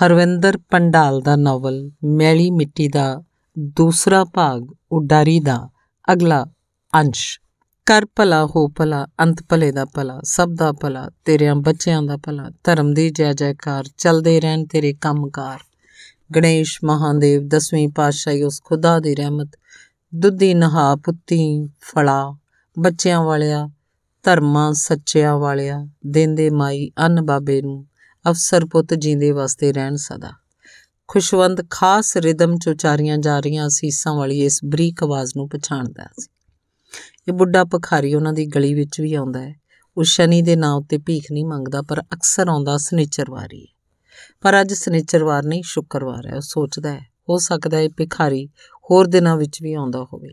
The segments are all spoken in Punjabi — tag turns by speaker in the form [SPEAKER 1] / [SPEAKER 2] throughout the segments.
[SPEAKER 1] ਹਰਵਿੰਦਰ ਪੰਡਾਲ ਦਾ ਨਾਵਲ ਮੈਲੀ ਮਿੱਟੀ ਦਾ ਦੂਸਰਾ ਭਾਗ ਉਡਾਰੀ ਦਾ ਅਗਲਾ ਅੰਸ਼ ਕਰ ਭਲਾ ਹੋ ਭਲਾ ਅੰਤ ਭਲੇ ਦਾ ਭਲਾ ਸਭ ਦਾ ਭਲਾ ਤੇਰਿਆਂ ਬੱਚਿਆਂ ਦਾ ਭਲਾ ਧਰਮ ਦੀ ਜੈ ਜੈਕਾਰ ਚਲਦੇ ਰਹਿਣ ਤੇਰੇ ਕੰਮਕਾਰ ਗਣੇਸ਼ ਮਹਾਦੇਵ ਦਸਵੀਂ ਪਾਤਸ਼ਾਹੀ ਉਸ ਖੁਦਾ ਦੀ ਰਹਿਮਤ ਦੁੱਧੀ ਨਹਾ ਪੁੱਤੀ ਫਲਾ ਬੱਚਿਆਂ ਵਾਲਿਆ ਧਰਮਾਂ ਸੱਚਿਆਂ ਵਾਲਿਆ ਦੇਂਦੇ ਮਾਈ ਅੰਨ ਬਾਬੇ ਨੂੰ ਅਫਸਰ ਪੁੱਤ ਜਿੰਦੇ ਵਾਸਤੇ ਰਹਿਣ ਸਦਾ ਖੁਸ਼ਵੰਦ ਖਾਸ ਰਿਦਮ ਚ ਉਚਾਰੀਆਂ ਜਾ ਰਹੀਆਂ ਅਸੀਸਾਂ ਵਾਲੀ ਇਸ ਬਰੀਕ ਆਵਾਜ਼ ਨੂੰ ਪਛਾਣਦਾ ਸੀ ਇਹ ਬੁੱਢਾ ਭਖਾਰੀ ਉਹਨਾਂ ਦੀ ਗਲੀ ਵਿੱਚ ਵੀ ਆਉਂਦਾ ਹੈ ਉਹ ਸ਼ਨੀ ਦੇ ਨਾਂ ਉੱਤੇ ਭੀਖ ਨਹੀਂ ਮੰਗਦਾ ਪਰ ਅਕਸਰ ਆਉਂਦਾ ਸਨੇਚਰਵਾਰੀ ਪਰ ਅੱਜ ਸਨੇਚਰਵਾਰ ਨਹੀਂ ਸ਼ੁੱਕਰਵਾਰ ਹੈ ਉਹ ਸੋਚਦਾ ਹੈ ਹੋ ਸਕਦਾ ਹੈ ਭਿਖਾਰੀ ਹੋਰ ਦਿਨਾਂ ਵਿੱਚ ਵੀ ਆਉਂਦਾ ਹੋਵੇ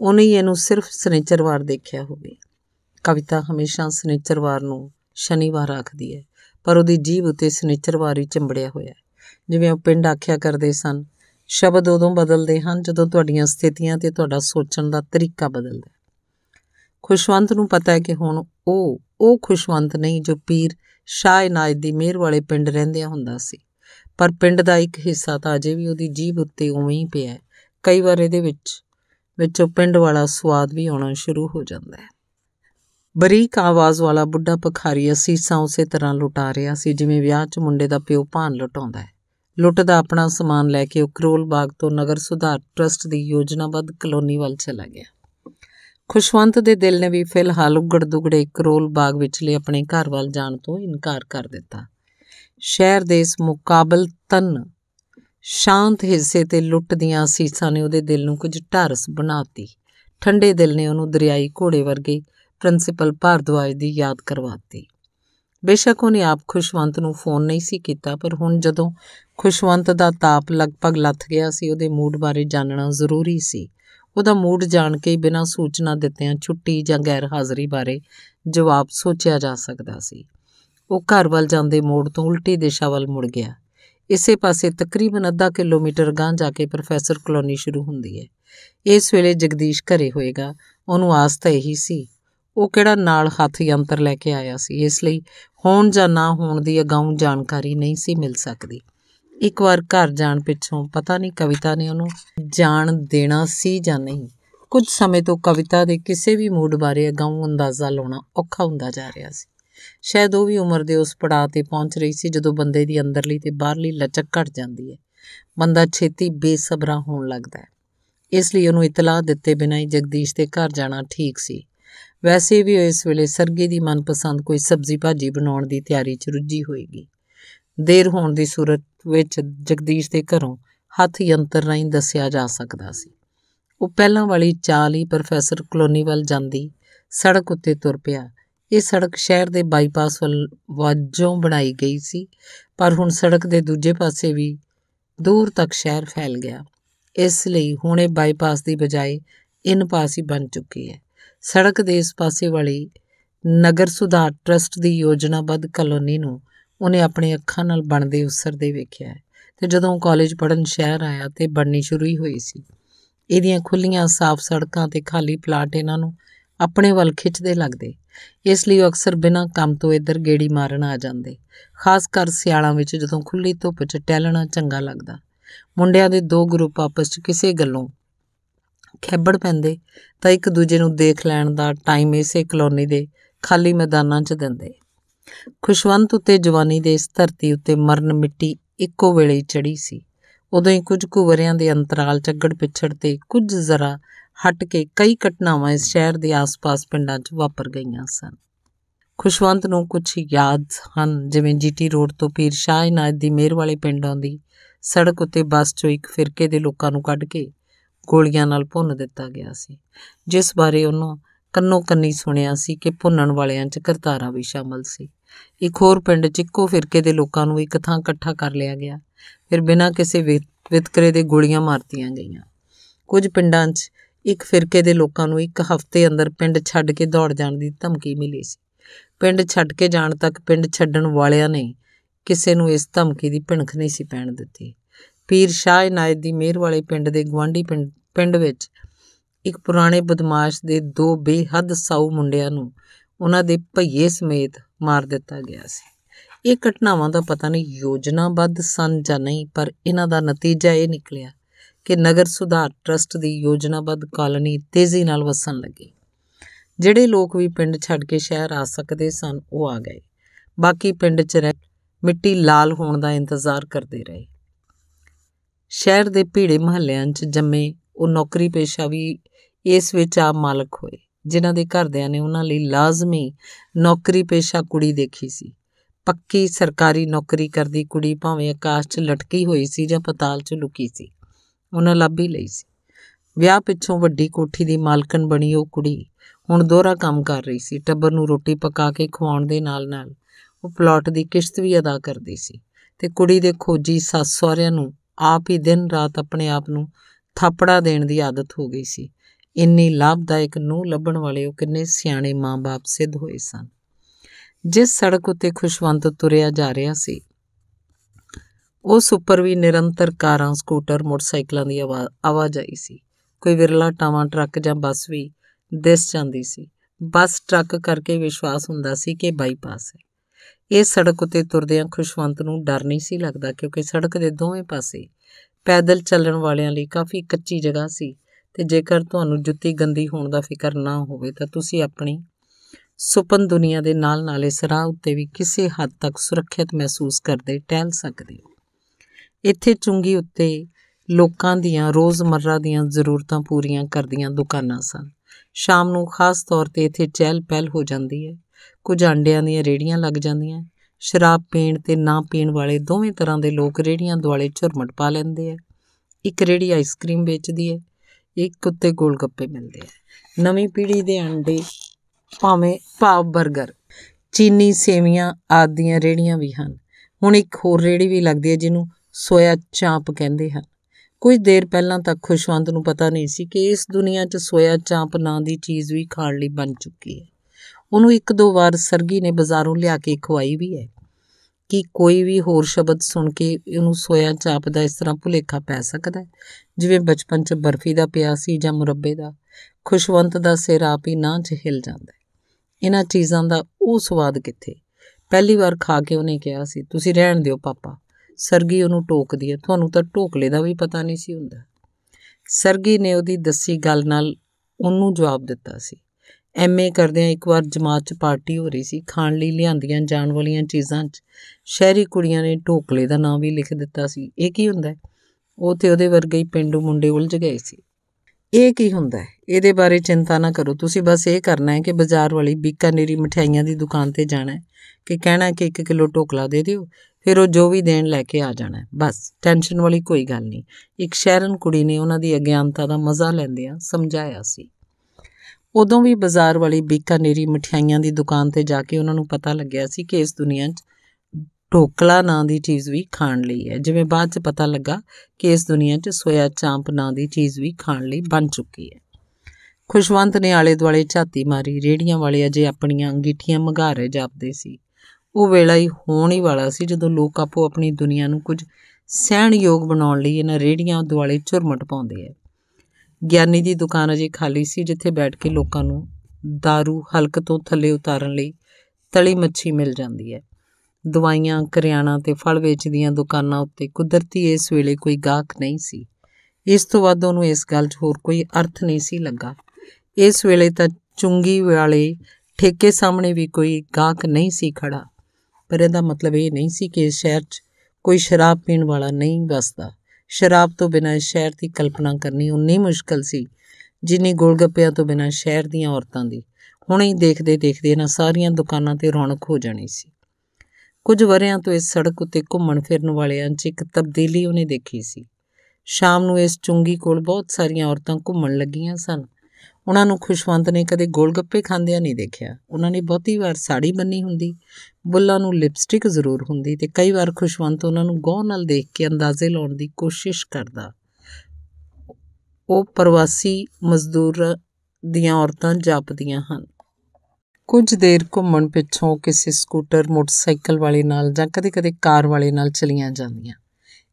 [SPEAKER 1] ਉਹਨੇ ਹੀ ਇਹਨੂੰ ਸਿਰਫ ਸਨੇਚਰਵਾਰ ਦੇਖਿਆ ਹੋਵੇ ਕਵਿਤਾ ਹਮੇਸ਼ਾ ਸਨੇਚਰਵਾਰ ਨੂੰ ਸ਼ਨੀਵਾਰ ਆਖਦੀ ਹੈ ਪਰ ਉਹਦੀ ਜੀਭ ਉੱਤੇ ਸਨਿਚਰਵਾਰੀ ਚੰਬੜਿਆ ਹੋਇਆ ਜਿਵੇਂ ਉਹ ਪਿੰਡ ਆਖਿਆ ਕਰਦੇ ਸਨ ਸ਼ਬਦ ਉਦੋਂ ਬਦਲਦੇ ਹਨ ਜਦੋਂ ਤੁਹਾਡੀਆਂ ਸਥਿਤੀਆਂ ਤੇ ਤੁਹਾਡਾ ਸੋਚਣ ਦਾ ਤਰੀਕਾ ਬਦਲਦਾ ਹੈ ਖੁਸ਼ਵੰਤ ਨੂੰ ਪਤਾ ਹੈ ਕਿ ਹੁਣ ਉਹ ਉਹ ਖੁਸ਼ਵੰਤ ਨਹੀਂ ਜੋ ਪੀਰ ਸ਼ਾਹ ਇਨਾਇਤ ਦੀ ਮਿਹਰ ਵਾਲੇ ਪਿੰਡ ਰਹਿੰਦੇ ਹੁੰਦਾ ਸੀ ਪਰ ਪਿੰਡ ਦਾ ਇੱਕ ਹਿੱਸਾ ਤਾਂ ਅਜੇ ਵੀ ਉਹਦੀ ਜੀਭ ਉੱਤੇ ਉਵੇਂ ਹੀ ਪਿਆ ਹੈ ਕਈ ਵਾਰ ਇਹਦੇ ਵਿੱਚ ਵਿੱਚੋਂ ਪਿੰਡ ਵਾਲਾ ਸਵਾਦ ਵੀ ਆਉਣਾ ਸ਼ੁਰੂ ਹੋ ਜਾਂਦਾ ਹੈ ਬਰੀਕ ਆਵਾਜ਼ ਵਾਲਾ ਬੁੱਢਾ ਭਖਾਰੀ ਅਸੀਸਾਂ ਉਸੇ ਤਰ੍ਹਾਂ ਲੁਟਾ ਰਿਹਾ ਸੀ ਜਿਵੇਂ ਵਿਆਹ 'ਚ ਮੁੰਡੇ ਦਾ ਪਿਓ ਭਾਨ ਲੁਟਾਉਂਦਾ ਹੈ ਲੁੱਟ ਦਾ ਆਪਣਾ ਸਮਾਨ ਲੈ ਕੇ ਉਹ ਕਰੋਲ ਬਾਗ ਤੋਂ ਨਗਰ ਸੁਧਾਰ ਟਰਸਟ ਦੀ ਯੋਜਨਾਬੱਧ ਕਲੋਨੀ ਵੱਲ ਚਲਾ ਗਿਆ ਖੁਸ਼ਵੰਤ ਦੇ ਦਿਲ ਨੇ ਵੀ ਫਿਲਹਾਲ ਉਗੜ ਦੁਗੜੇ ਕਰੋਲ ਬਾਗ ਵਿੱਚਲੇ ਆਪਣੇ ਘਰ ਵੱਲ ਜਾਣ ਤੋਂ ਇਨਕਾਰ ਕਰ ਦਿੱਤਾ ਸ਼ਹਿਰ ਦੇ ਇਸ ਮੁਕਾਬਲ ਤਨ ਸ਼ਾਂਤ ਹਿੱਸੇ ਤੇ ਲੁੱਟ ਦੀਆਂ ਅਸੀਸਾਂ ਨੇ ਉਹਦੇ ਦਿਲ ਨੂੰ ਕੁਝ ਢਾਰਸ ਬਣਾਤੀ ਠੰਡੇ ਦਿਲ ਨੇ ਉਹਨੂੰ ਦਰਿਆਈ ਘੋੜੇ ਵਰਗੇ ਪ੍ਰਿੰਸੀਪਲ ਭਾਰਦਵਾਜ ਦੀ ਯਾਦ ਕਰਵਾਤੀ ਬੇਸ਼ੱਕ ਉਹਨੇ ਆਪ ਖੁਸ਼ਵੰਤ ਨੂੰ ਫੋਨ ਨਹੀਂ ਸੀ ਕੀਤਾ ਪਰ ਹੁਣ ਜਦੋਂ ਖੁਸ਼ਵੰਤ ਦਾ ਤਾਪ ਲਗਭਗ ਲੱਥ ਗਿਆ ਸੀ ਉਹਦੇ ਮੂਡ ਬਾਰੇ ਜਾਣਨਾ ਜ਼ਰੂਰੀ ਸੀ ਉਹਦਾ ਮੂਡ ਜਾਣ ਕੇ ਬਿਨਾਂ ਸੂਚਨਾ ਦਿੱਤਿਆਂ ਛੁੱਟੀ ਜਾਂ ਗੈਰ ਹਾਜ਼ਰੀ ਬਾਰੇ ਜਵਾਬ ਸੋਚਿਆ ਜਾ ਸਕਦਾ ਸੀ ਉਹ ਘਰ ਵੱਲ ਜਾਂਦੇ ਮੋੜ ਤੋਂ ਉਲਟੀ ਦਿਸ਼ਾ ਵੱਲ ਮੁੜ ਗਿਆ ਇਸੇ ਪਾਸੇ ਤਕਰੀਬਨ ਅੱਧਾ ਕਿਲੋਮੀਟਰ ਗਾਂ ਜਾ ਕੇ ਪ੍ਰੋਫੈਸਰ ਕਲੋਨੀ ਸ਼ੁਰੂ ਹੁੰਦੀ ਹੈ ਇਸ ਵੇਲੇ ਜਗਦੀਸ਼ ਘਰੇ ਹੋਏਗਾ ਉਹਨੂੰ ਆਸ ਤਾਂ ਇਹੀ ਸੀ ਉਹ ਕਿਹੜਾ ਨਾਲ ਹੱਥ ਯੰਤਰ ਲੈ ਕੇ ਆਇਆ ਸੀ ਇਸ ਲਈ ਹੋਣ ਜਾਂ ਨਾ ਹੋਣ ਦੀ ਅਗਾਊਂ ਜਾਣਕਾਰੀ ਨਹੀਂ ਸੀ ਮਿਲ ਸਕਦੀ ਇੱਕ ਵਾਰ ਘਰ ਜਾਣ ਪਿੱਛੋਂ ਪਤਾ ਨਹੀਂ ਕਵਿਤਾ ਨੇ ਉਹਨੂੰ ਜਾਣ ਦੇਣਾ ਸੀ ਜਾਂ ਨਹੀਂ ਕੁਝ ਸਮੇਂ ਤੋਂ ਕਵਿਤਾ ਦੇ ਕਿਸੇ ਵੀ ਮੂਡ ਬਾਰੇ ਅਗਾਊਂ ਅੰਦਾਜ਼ਾ ਲਾਉਣਾ ਔਖਾ ਹੁੰਦਾ ਜਾ ਰਿਹਾ ਸੀ ਸ਼ਾਇਦ ਉਹ ਵੀ ਉਮਰ ਦੇ ਉਸ ਪੜਾਅ ਤੇ ਪਹੁੰਚ ਰਹੀ ਸੀ ਜਦੋਂ ਬੰਦੇ ਦੀ ਅੰਦਰਲੀ ਤੇ ਬਾਹਰਲੀ ਲਚਕ ਘਟ ਜਾਂਦੀ ਹੈ ਬੰਦਾ ਛੇਤੀ ਬੇਸਬਰਾ ਹੋਣ ਲੱਗਦਾ ਹੈ ਇਸ ਲਈ ਉਹਨੂੰ ਇਤਲਾਹ ਦਿੱਤੇ ਬਿਨਾਂ ਹੀ ਜਗਦੀਸ਼ ਦੇ ਘਰ ਜਾਣਾ ਠੀਕ ਸੀ ਵੈਸੇ ਵੀ ਇਸ ਵੇਲੇ ਸਰਗੇ ਦੀ ਮਨਪਸੰਦ ਕੋਈ ਸਬਜ਼ੀ ਭਾਜੀ ਬਣਾਉਣ ਦੀ ਤਿਆਰੀ 'ਚ ਰੁੱਝੀ ਹੋਏਗੀ ਦੇਰ ਹੋਣ ਦੀ ਸੂਰਤ ਵਿੱਚ ਜਗਦੀਸ਼ ਦੇ ਘਰੋਂ ਹੱਥ ਯੰਤਰ ਰਾਈਂ ਦੱਸਿਆ ਜਾ ਸਕਦਾ ਸੀ ਉਹ ਪਹਿਲਾਂ ਵਾਲੀ ਚਾਲ ਹੀ ਪ੍ਰੋਫੈਸਰ ਕਲੋਨੀ ਵੱਲ ਜਾਂਦੀ ਸੜਕ ਉੱਤੇ ਤੁਰ ਪਿਆ ਇਹ ਸੜਕ ਸ਼ਹਿਰ ਦੇ ਬਾਈਪਾਸ ਵੱਲ ਵਾਜੋਂ ਬਣਾਈ ਗਈ ਸੀ ਪਰ ਹੁਣ ਸੜਕ ਦੇ ਦੂਜੇ ਪਾਸੇ ਵੀ ਦੂਰ ਤੱਕ ਸ਼ਹਿਰ ਫੈਲ ਗਿਆ ਇਸ ਲਈ ਹੁਣ ਇਹ ਬਾਈਪਾਸ ਦੀ ਬਜਾਏ ਇਨ ਪਾਸ ਹੀ ਬਣ ਚੁੱਕੀ ਹੈ ਸੜਕ ਦੇ ਇਸ ਪਾਸੇ ਵਾਲੀ ਨਗਰ ਸੁਧਾਰ ਟਰਸਟ ਦੀ ਯੋਜਨਾਬੱਧ ਕਲੋਨੀ ਨੂੰ ਉਹਨੇ ਆਪਣੇ ਅੱਖਾਂ ਨਾਲ ਬਣਦੇ ਉਸਰਦੇ ਵੇਖਿਆ ਤੇ ਜਦੋਂ ਕਾਲਜ ਪੜਨ ਸ਼ਹਿਰ ਆਇਆ ਤੇ ਬਣਨੀ ਸ਼ੁਰੂ ਹੀ ਹੋਈ ਸੀ ਇਹਦੀਆਂ ਖੁੱਲੀਆਂ ਸਾਫ਼ ਸੜਕਾਂ ਤੇ ਖਾਲੀ ਪਲਾਟ ਇਹਨਾਂ ਨੂੰ ਆਪਣੇ ਵੱਲ ਖਿੱਚਦੇ ਲੱਗਦੇ ਇਸ ਲਈ ਉਹ ਅਕਸਰ ਬਿਨਾਂ ਕੰਮ ਤੋਂ ਇੱਧਰ ਗੇੜੀ ਮਾਰਨ ਆ ਜਾਂਦੇ ਖਾਸ ਕਰ ਸਿਆਲਾਂ ਵਿੱਚ ਜਦੋਂ ਖੁੱਲੀ ਧੁੱਪ 'ਚ ਟਹਿਲਣਾ ਚੰਗਾ ਲੱਗਦਾ ਮੁੰਡਿਆਂ ਦੇ ਦੋ ਗਰੁੱਪ ਆਪਸ 'ਚ ਕਿਸੇ ਗੱਲੋਂ ਖੇਬੜ ਪੈਂਦੇ ਤਾਂ ਇੱਕ ਦੂਜੇ ਨੂੰ ਦੇਖ ਲੈਣ ਦਾ ਟਾਈਮ ਇਸੇ ਕਲੋਨੀ ਦੇ ਖਾਲੀ ਮੈਦਾਨਾਂ 'ਚ ਦਿੰਦੇ ਖੁਸ਼ਵੰਤ ਉਤੇ ਜਵਾਨੀ ਦੇ ਇਸ ਧਰਤੀ ਉਤੇ ਮਰਨ ਮਿੱਟੀ ਇੱਕੋ ਵੇਲੇ ਚੜੀ ਸੀ ਉਦੋਂ ਹੀ ਕੁਝ ਕੁ ਵਰਿਆਂ ਦੇ ਅੰਤਰਾਲ ਚੱਗੜ ਪਿਛੜ ਤੇ ਕੁਝ ਜ਼ਰਾ ਹਟ ਕੇ ਕਈ ਘਟਨਾਵਾਂ ਇਸ ਸ਼ਹਿਰ ਦੇ ਆਸ-ਪਾਸ ਪਿੰਡਾਂ 'ਚ ਵਾਪਰ ਗਈਆਂ ਸਨ ਖੁਸ਼ਵੰਤ ਨੂੰ ਕੁਝ ਯਾਦ ਹਨ ਜਿਵੇਂ ਜੀਟੀ ਰੋਡ ਤੋਂ ਪੀਰ ਸ਼ਾਹ ਇਨਾਇਤ ਦੀ ਮੇਰ ਵਾਲੇ ਪਿੰਡ ਆਉਂਦੀ ਸੜਕ ਉਤੇ ਬੱਸ 'ਚੋਂ ਇੱਕ ਫਿਰਕੇ ਦੇ ਲੋਕਾਂ ਨੂੰ ਕੱਢ ਕੇ ਗੋਲੀਆਂ ਨਾਲ ਭੁੰਨ ਦਿੱਤਾ ਗਿਆ ਸੀ ਜਿਸ ਬਾਰੇ ਉਹਨੂੰ ਕੰਨੋ ਕੰਨੀ ਸੁਣਿਆ ਸੀ ਕਿ ਭੁੰਨਣ ਵਾਲਿਆਂ 'ਚ ਕਰਤਾਰਾ ਵੀ ਸ਼ਾਮਲ ਸੀ ਇੱਕ ਹੋਰ ਪਿੰਡ 'ਚ ਇੱਕੋ ਫਿਰਕੇ ਦੇ ਲੋਕਾਂ ਨੂੰ ਇੱਕ ਥਾਂ ਇਕੱਠਾ ਕਰ ਲਿਆ ਗਿਆ ਫਿਰ ਬਿਨਾਂ ਕਿਸੇ ਵਿਤਕਰੇ ਦੇ ਗੋਲੀਆਂ ਮਾਰਤੀਆਂ ਗਈਆਂ ਕੁਝ ਪਿੰਡਾਂ 'ਚ ਇੱਕ ਫਿਰਕੇ ਦੇ ਲੋਕਾਂ ਨੂੰ ਇੱਕ ਹਫ਼ਤੇ ਅੰਦਰ ਪਿੰਡ ਛੱਡ ਕੇ ਦੌੜ ਜਾਣ ਦੀ ਧਮਕੀ ਮਿਲੀ ਸੀ ਪਿੰਡ ਛੱਡ ਕੇ ਜਾਣ ਤੱਕ ਪਿੰਡ ਛੱਡਣ ਵਾਲਿਆਂ ਨੇ ਕਿਸੇ ਨੂੰ ਇਸ ਧਮਕੀ ਦੀ ਭਿਣਖ ਨਹੀਂ ਸੀ ਪੈਣ ਦਿੱਤੀ ਪੀਰ ਸ਼ਾਹ ਇਨਾਇਤ ਦੀ ਮੇਰ ਵਾਲੇ ਪਿੰਡ ਦੇ ਗਵਾਂਢੀ ਪਿੰਡ ਵਿੱਚ ਇੱਕ ਪੁਰਾਣੇ ਬਦਮਾਸ਼ ਦੇ ਦੋ ਬੇਹੱਦ ਸਾਊ ਮੁੰਡਿਆਂ ਨੂੰ ਉਹਨਾਂ ਦੇ ਭਈਏ ਸਮੇਤ ਮਾਰ ਦਿੱਤਾ ਗਿਆ ਸੀ ਇਹ ਘਟਨਾਵਾਂ ਦਾ ਪਤਾ ਨਹੀਂ ਯੋਜਨਾਬੱਧ ਸਨ ਜਾਂ ਨਹੀਂ ਪਰ ਇਹਨਾਂ ਦਾ ਨਤੀਜਾ ਇਹ ਨਿਕਲਿਆ ਕਿ ਨਗਰ ਸੁਧਾਰ ਟਰਸਟ ਦੀ ਯੋਜਨਾਬੱਧ ਕਾਲਨੀ ਤੇਜ਼ੀ ਨਾਲ ਵਸਣ ਲੱਗੀ ਜਿਹੜੇ ਲੋਕ ਵੀ ਪਿੰਡ ਛੱਡ ਕੇ ਸ਼ਹਿਰ ਆ ਸਕਦੇ ਸਨ ਉਹ ਆ ਗਏ ਬਾਕੀ ਪਿੰਡ 'ਚ ਰਹਿ ਮਿੱਟੀ ਲਾਲ ਹੋਣ ਦਾ ਇੰਤਜ਼ਾਰ ਕਰਦੇ ਰਹੇ ਸ਼ਹਿਰ ਦੇ ਭੀੜੇ ਮਹੱਲਿਆਂ 'ਚ ਜੰਮੇ ਉਹ ਨੌਕਰੀ ਪੇਸ਼ਾ ਵੀ ਇਸ ਵਿੱਚ ਆ ਮਾਲਕ ਹੋਏ ਜਿਨ੍ਹਾਂ ਦੇ ਘਰਦਿਆਂ ਨੇ ਉਹਨਾਂ ਲਈ ਲਾਜ਼ਮੀ ਨੌਕਰੀ ਪੇਸ਼ਾ ਕੁੜੀ ਦੇਖੀ ਸੀ ਪੱਕੀ ਸਰਕਾਰੀ ਨੌਕਰੀ ਕਰਦੀ ਕੁੜੀ ਭਾਵੇਂ ਆਕਾਸ਼ 'ਚ ਲਟਕੀ ਹੋਈ ਸੀ ਜਾਂ ਪਤਾਲ 'ਚ ਲੁਕੀ ਸੀ ਉਹਨਾਂ ਲੱਭ ਹੀ ਲਈ ਸੀ ਵਿਆਹ ਪਿੱਛੋਂ ਵੱਡੀ ਕੋਠੀ ਦੀ ਮਾਲਕਣ ਬਣੀ ਉਹ ਕੁੜੀ ਹੁਣ ਦੋਹਰਾ ਕੰਮ ਕਰ ਰਹੀ ਸੀ ਟੱਬਰ ਨੂੰ ਰੋਟੀ ਪਕਾ ਕੇ ਖਵਾਉਣ ਦੇ ਨਾਲ-ਨਾਲ ਉਹ ਪਲਾਟ ਦੀ ਕਿਸ਼ਤ ਵੀ ਅਦਾ ਕਰਦੀ ਸੀ ਤੇ ਕੁੜੀ ਦੇ ਖੋਜੀ ਸੱਸ ਸਹੁਰਿਆਂ ਨੂੰ ਆਪ ਹੀ ਦਿਨ ਰਾਤ ਆਪਣੇ ਆਪ ਨੂੰ ਥਾਪੜਾ ਦੇਣ ਦੀ ਆਦਤ ਹੋ ਗਈ ਸੀ ਇੰਨੀ ਲਾਭਦਾਇਕ ਨੂੰ ਲੱਭਣ ਵਾਲੇ ਉਹ ਕਿੰਨੇ ਸਿਆਣੇ ਮਾਂ-ਬਾਪ ਸਿੱਧ ਹੋਏ ਸਨ ਜਿਸ ਸੜਕ ਉੱਤੇ ਖੁਸ਼ਵੰਤ ਤੁਰਿਆ ਜਾ ਰਿਹਾ ਸੀ ਉਸ ਉੱਪਰ ਵੀ ਨਿਰੰਤਰ ਕਾਰਾਂ ਸਕੂਟਰ ਮੋਟਰਸਾਈਕਲਾਂ ਦੀ ਆਵਾਜਾਈ ਸੀ ਕੋਈ ਵਿਰਲਾ ਟਾਵਾਂ ਟਰੱਕ ਜਾਂ ਬੱਸ ਵੀ ਦਿਸ ਜਾਂਦੀ ਸੀ ਬੱਸ ਟਰੱਕ ਕਰਕੇ ਵਿਸ਼ਵਾਸ ਹੁੰਦਾ ਸੀ ਕਿ ਬਾਈਪਾਸ ਹੈ ਇਹ ਸੜਕ ਉਤੇ ਤੁਰਦਿਆਂ ਖੁਸ਼ਵੰਤ ਨੂੰ ਡਰ ਨਹੀਂ ਸੀ ਲੱਗਦਾ ਕਿਉਂਕਿ ਸੜਕ ਦੇ ਦੋਵੇਂ ਪਾਸੇ ਪੈਦਲ ਚੱਲਣ ਵਾਲਿਆਂ ਲਈ ਕਾਫੀ ਕੱਚੀ ਜਗ੍ਹਾ ਸੀ ਤੇ ਜੇਕਰ ਤੁਹਾਨੂੰ ਜੁੱਤੀ ਗੰਦੀ ਹੋਣ ਦਾ ਫਿਕਰ ਨਾ ਹੋਵੇ ਤਾਂ ਤੁਸੀਂ ਆਪਣੀ ਸੁਪਨ ਦੁਨੀਆ ਦੇ ਨਾਲ ਨਾਲ ਇਸ ਰਾਹ ਉੱਤੇ ਵੀ ਕਿਸੇ ਹੱਦ ਤੱਕ ਸੁਰੱਖਿਅਤ ਮਹਿਸੂਸ ਕਰਦੇ ਟਹਿਲ ਸਕਦੇ ਹੋ ਇੱਥੇ ਚੁੰਗੀ ਉੱਤੇ ਲੋਕਾਂ ਦੀਆਂ ਰੋਜ਼ਮਰਰਾ ਦੀਆਂ ਜ਼ਰੂਰਤਾਂ ਪੂਰੀਆਂ ਕਰਦੀਆਂ ਦੁਕਾਨਾਂ ਸਨ ਸ਼ਾਮ ਨੂੰ ਖਾਸ ਤੌਰ ਤੇ ਇੱਥੇ ਚਹਿਲ ਪਹਿਲ ਹੋ ਜਾਂਦੀ ਹੈ ਕੁਝ ਆਂਡਿਆਂ ਦੀਆਂ ਰੇੜੀਆਂ ਲੱਗ ਜਾਂਦੀਆਂ ਸ਼ਰਾਬ ਪੀਣ ਤੇ ਨਾ ਪੀਣ ਵਾਲੇ ਦੋਵੇਂ ਤਰ੍ਹਾਂ ਦੇ ਲੋਕ ਰੇੜੀਆਂ ਦੁਆਲੇ ਝੁਰਮਟ ਪਾ ਲੈਂਦੇ ਆ ਇੱਕ ਰੇੜੀ ਆਈਸਕ੍ਰੀਮ ਵੇਚਦੀ ਹੈ ਇੱਕ ਉੱਤੇ ਗੋਲ ਗੱਪੇ ਮਿਲਦੇ ਆ ਨਵੀਂ ਪੀੜ੍ਹੀ ਦੇ ਆਂਡੇ ਭਾਵੇਂ ਪਾਵ 버ਗਰ ਚੀਨੀ ਸੇਵੀਆਂ ਆਦਿ ਦੀਆਂ ਰੇੜੀਆਂ ਵੀ ਹਨ ਹੁਣ ਇੱਕ ਹੋਰ ਰੇੜੀ ਵੀ ਲੱਗਦੀ ਹੈ ਜਿਹਨੂੰ ਸੋਇਆ ਚਾਂਪ ਕਹਿੰਦੇ ਹਨ ਕੁਝ ਦੇਰ ਪਹਿਲਾਂ ਤੱਕ ਖੁਸ਼ਵੰਤ ਨੂੰ ਪਤਾ ਨਹੀਂ ਸੀ ਕਿ ਇਸ ਦੁਨੀਆ 'ਚ ਸੋਇਆ ਚਾਂਪ ਨਾਂ ਦੀ ਚੀਜ਼ ਵੀ ਖਾਣ ਲਈ ਬਣ ਚੁੱਕੀ ਹੈ ਉਹਨੂੰ ਇੱਕ ਦੋ ਵਾਰ ਸਰਗੀ ਨੇ ਬਾਜ਼ਾਰੋਂ ਲਿਆ ਕੇ ਖਵਾਈ ਵੀ ਹੈ ਕਿ ਕੋਈ ਵੀ ਹੋਰ ਸ਼ਬਦ ਸੁਣ ਕੇ ਉਹਨੂੰ ਸੋਇਆ ਚਾਪ ਦਾ ਇਸ ਤਰ੍ਹਾਂ ਭੁਲੇਖਾ ਪੈ ਸਕਦਾ ਜਿਵੇਂ ਬਚਪਨ 'ਚ ਬਰਫੀ ਦਾ ਪਿਆ ਸੀ ਜਾਂ ਮੁਰੱਬੇ ਦਾ ਖੁਸ਼ਵੰਤ ਦਾ ਸਿਰ ਆਪ ਹੀ ਨਾਂ ਚ ਹਿਲ ਜਾਂਦਾ ਇਹਨਾਂ ਚੀਜ਼ਾਂ ਦਾ ਉਹ ਸਵਾਦ ਕਿੱਥੇ ਪਹਿਲੀ ਵਾਰ ਖਾ ਕੇ ਉਹਨੇ ਕਿਹਾ ਸੀ ਤੁਸੀਂ ਰਹਿਣ ਦਿਓ ਪਾਪਾ ਸਰਗੀ ਉਹਨੂੰ ਟੋਕਦੀ ਹੈ ਤੁਹਾਨੂੰ ਤਾਂ ਢੋਕਲੇ ਦਾ ਵੀ ਪਤਾ ਨਹੀਂ ਸੀ ਹੁੰਦਾ ਸਰਗੀ ਨੇ ਉਹਦੀ ਦੱਸੀ ਗੱਲ ਨਾਲ ਉਹਨੂੰ ਜਵਾਬ ਦਿੱਤਾ ਸੀ ਐਮਏ ਕਰਦਿਆਂ ਇੱਕ ਵਾਰ ਜਮਾਤ 'ਚ ਪਾਰਟੀ ਹੋ ਰਹੀ ਸੀ ਖਾਣ ਲਈ ਲਿਆਂਦੀਆਂ ਜਾਣ ਵਾਲੀਆਂ ਚੀਜ਼ਾਂ 'ਚ ਸ਼ਹਿਰੀ ਕੁੜੀਆਂ ਨੇ ਢੋਕਲੇ ਦਾ ਨਾਮ ਵੀ ਲਿਖ ਦਿੱਤਾ ਸੀ ਇਹ ਕੀ ਹੁੰਦਾ ਹੈ ਉਹ ਤੇ ਉਹਦੇ ਵਰਗੇ ਹੀ ਪਿੰਡੂ ਮੁੰਡੇ ਉਲਝ ਗਏ ਸੀ ਇਹ ਕੀ ਹੁੰਦਾ ਹੈ ਇਹਦੇ ਬਾਰੇ ਚਿੰਤਾ ਨਾ ਕਰੋ ਤੁਸੀਂ ਬਸ ਇਹ ਕਰਨਾ ਹੈ ਕਿ ਬਾਜ਼ਾਰ ਵਾਲੀ ਬੀਕਾਨੇਰੀ ਮਠਿਆਈਆਂ ਦੀ ਦੁਕਾਨ ਤੇ ਜਾਣਾ ਹੈ ਕਿ ਕਹਿਣਾ ਕਿ 1 ਕਿਲੋ ਢੋਕਲਾ ਦੇ ਦਿਓ ਫਿਰ ਉਹ ਜੋ ਵੀ ਦੇਣ ਲੈ ਕੇ ਆ ਜਾਣਾ ਬਸ ਟੈਨਸ਼ਨ ਵਾਲੀ ਕੋਈ ਗੱਲ ਨਹੀਂ ਇੱਕ ਸ਼ਹਿਰਨ ਕੁੜੀ ਨੇ ਉਹਨਾਂ ਦੀ ਅਗਿਆਨਤਾ ਦਾ ਮਜ਼ਾ ਲੈਂਦਿਆਂ ਸਮਝਾਇਆ ਸੀ ਉਦੋਂ ਵੀ ਬਾਜ਼ਾਰ ਵਾਲੀ ਬੀਕਾਨੇਰੀ ਮਠਿਆਈਆਂ ਦੀ ਦੁਕਾਨ ਤੇ ਜਾ ਕੇ ਉਹਨਾਂ ਨੂੰ ਪਤਾ ਲੱਗਿਆ ਸੀ ਕਿ ਇਸ ਦੁਨੀਆ 'ਚ ਢੋਕਲਾ ਨਾਂ ਦੀ ਚੀਜ਼ ਵੀ ਖਾਣ ਲਈ ਹੈ ਜਿਵੇਂ ਬਾਅਦ 'ਚ ਪਤਾ ਲੱਗਾ ਕਿ ਇਸ ਦੁਨੀਆ 'ਚ ਸੋਇਆ ਚਾਂਪ ਨਾਂ ਦੀ ਚੀਜ਼ ਵੀ ਖਾਣ ਲਈ ਬਣ ਚੁੱਕੀ ਹੈ ਖੁਸ਼ਵੰਤ ਨੇ ਆਲੇ ਦੁਆਲੇ ਝਾਤੀ ਮਾਰੀ ਰੇੜੀਆਂ ਵਾਲੇ ਅਜੇ ਆਪਣੀਆਂ ਅੰਗੀਠੀਆਂ ਰਹੇ ਜਾਪਦੇ ਸੀ ਉਹ ਵੇਲਾ ਹੀ ਹੋਣ ਹੀ ਵਾਲਾ ਸੀ ਜਦੋਂ ਲੋਕ ਆਪੋ ਆਪਣੀ ਦੁਨੀਆ ਨੂੰ ਕੁਝ ਸਹਿਣਯੋਗ ਬਣਾਉਣ ਲਈ ਇਹਨਾਂ ਰੇੜੀਆਂ ਦੁਆਲੇ ਝੁਰਮਟ ਪਾਉਂਦੇ ਐ ਗਿਆਨੀ ਦੀ ਦੁਕਾਨ ਅਜੇ ਖਾਲੀ ਸੀ ਜਿੱਥੇ ਬੈਠ ਕੇ ਲੋਕਾਂ ਨੂੰ दारू ਹਲਕ ਤੋਂ ਥੱਲੇ ਉਤਾਰਨ ਲਈ ਤਲੀ ਮੱਛੀ ਮਿਲ ਜਾਂਦੀ ਹੈ ਦਵਾਈਆਂ ਕਰਿਆਣਾ ਤੇ ਫਲ ਵੇਚਦੀਆਂ ਦੁਕਾਨਾਂ ਉੱਤੇ ਕੁਦਰਤੀ ਇਸ ਵੇਲੇ ਕੋਈ ਗਾਹਕ ਨਹੀਂ ਸੀ ਇਸ ਤੋਂ ਵੱਧ ਉਹਨੂੰ ਇਸ ਗੱਲ 'ਚ ਹੋਰ ਕੋਈ ਅਰਥ ਨਹੀਂ ਸੀ ਲੱਗਾ ਇਸ ਵੇਲੇ ਤਾਂ ਚੁੰਗੀ ਵਾਲੇ ਠੇਕੇ ਸਾਹਮਣੇ ਵੀ ਕੋਈ ਗਾਹਕ ਨਹੀਂ ਸੀ ਖੜਾ ਪਰ ਇਹਦਾ ਮਤਲਬ ਇਹ ਨਹੀਂ ਸੀ ਕਿ ਇਸ ਸ਼ਹਿਰ 'ਚ ਕੋਈ ਸ਼ਰਾਬ ਪੀਣ ਵਾਲਾ ਨਹੀਂ ਵਸਦਾ ਸ਼ਰਾਬ ਤੋਂ ਬਿਨਾਂ ਸ਼ਹਿਰ ਦੀ ਕਲਪਨਾ ਕਰਨੀ ਉਨੀ ਮੁਸ਼ਕਲ ਸੀ ਜਿੰਨੀ ਗੋਲਗੱਪਿਆਂ ਤੋਂ ਬਿਨਾਂ ਸ਼ਹਿਰ ਦੀਆਂ ਔਰਤਾਂ ਦੀ ਹੁਣੇ ਹੀ ਦੇਖਦੇ ਦੇਖਦੇ ਇਹਨਾਂ ਸਾਰੀਆਂ ਦੁਕਾਨਾਂ ਤੇ ਰੌਣਕ ਹੋ ਜਾਣੀ ਸੀ ਕੁਝ ਵਰਿਆਂ ਤੋਂ ਇਸ ਸੜਕ ਉੱਤੇ ਘੁੰਮਣ ਫਿਰਨ ਵਾਲਿਆਂ 'ਚ ਇੱਕ ਤਬਦੀਲੀ ਉਹਨੇ ਦੇਖੀ ਸੀ ਸ਼ਾਮ ਨੂੰ ਇਸ ਚੁੰਗੀ ਕੋਲ ਬਹੁਤ ਸਾਰੀਆਂ ਔਰਤਾਂ ਘੁੰਮਣ ਲੱਗੀਆਂ ਸਨ ਉਹਨਾਂ ਨੂੰ ਖੁਸ਼ਵੰਤ ਨੇ ਕਦੇ ਗੋਲਗੱਪੇ ਖਾਂਦਿਆਂ ਨਹੀਂ ਦੇਖਿਆ ਉਹਨਾਂ ਨੇ ਬਹੁਤੀ ਵਾਰ ਸਾੜੀ ਬੰਨੀ ਹੁੰਦੀ ਬੁੱਲਾਂ ਨੂੰ ਲਿਪਸਟਿਕ ਜ਼ਰੂਰ ਹੁੰਦੀ ਤੇ ਕਈ ਵਾਰ ਖੁਸ਼ਵੰਤ ਉਹਨਾਂ ਨੂੰ ਗੋਹ ਨਾਲ ਦੇਖ ਕੇ ਅੰਦਾਜ਼ੇ ਲਾਉਣ ਦੀ ਕੋਸ਼ਿਸ਼ ਕਰਦਾ ਉਹ ਪ੍ਰਵਾਸੀ ਮਜ਼ਦੂਰ ਦੀਆਂ ਔਰਤਾਂ ਜਾਪਦੀਆਂ ਹਨ ਕੁਝ ਦੇਰ ਘੁੰਮਣ ਪਿੱਛੋਂ ਕਿਸੇ ਸਕੂਟਰ ਮੋਟਰਸਾਈਕਲ ਵਾਲੇ ਨਾਲ ਜਾਂ ਕਦੇ-ਕਦੇ ਕਾਰ ਵਾਲੇ ਨਾਲ ਚਲੀਆਂ ਜਾਂਦੀਆਂ